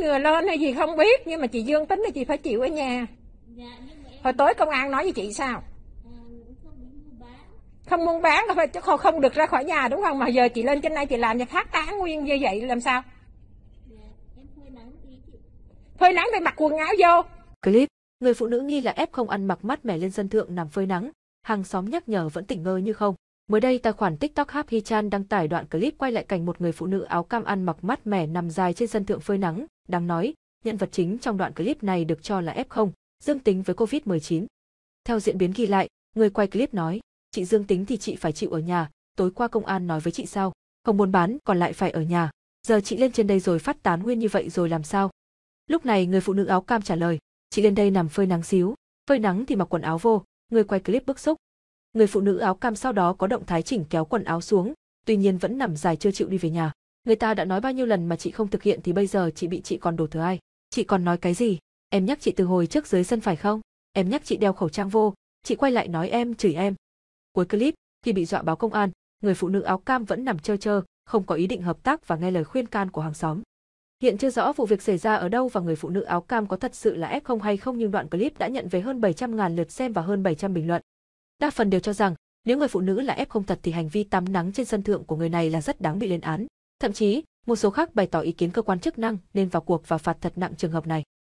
lừa lên hay gì không biết nhưng mà chị dương tính thì chị phải chịu ở nhà dạ, hồi tối công an nói với chị sao ờ, không muốn bán là phải không, không được ra khỏi nhà đúng không mà giờ chị lên trên đây chị làm cho phát tán nguyên như vậy làm sao dạ, phơi nắng để mặc quần áo vô clip người phụ nữ nghi là ép không ăn mặc mát mẻ lên sân thượng nằm phơi nắng hàng xóm nhắc nhở vẫn tỉnh ngơi như không Mới đây, tài khoản TikTok Happy Chan đăng tải đoạn clip quay lại cảnh một người phụ nữ áo cam ăn mặc mát mẻ nằm dài trên sân thượng phơi nắng. Đáng nói, nhân vật chính trong đoạn clip này được cho là F0, dương tính với COVID-19. Theo diễn biến ghi lại, người quay clip nói, chị dương tính thì chị phải chịu ở nhà, tối qua công an nói với chị sao, không muốn bán còn lại phải ở nhà, giờ chị lên trên đây rồi phát tán nguyên như vậy rồi làm sao? Lúc này người phụ nữ áo cam trả lời, chị lên đây nằm phơi nắng xíu, phơi nắng thì mặc quần áo vô, người quay clip bức xúc, Người phụ nữ áo cam sau đó có động thái chỉnh kéo quần áo xuống, tuy nhiên vẫn nằm dài chưa chịu đi về nhà. Người ta đã nói bao nhiêu lần mà chị không thực hiện thì bây giờ chị bị chị còn đổ thừa ai? Chị còn nói cái gì? Em nhắc chị từ hồi trước dưới sân phải không? Em nhắc chị đeo khẩu trang vô, chị quay lại nói em chửi em. Cuối clip, khi bị dọa báo công an, người phụ nữ áo cam vẫn nằm chơ chơ, không có ý định hợp tác và nghe lời khuyên can của hàng xóm. Hiện chưa rõ vụ việc xảy ra ở đâu và người phụ nữ áo cam có thật sự là F0 hay không nhưng đoạn clip đã nhận về hơn 700.000 lượt xem và hơn 700 bình luận. Đa phần đều cho rằng, nếu người phụ nữ là ép không thật thì hành vi tắm nắng trên sân thượng của người này là rất đáng bị lên án. Thậm chí, một số khác bày tỏ ý kiến cơ quan chức năng nên vào cuộc và phạt thật nặng trường hợp này.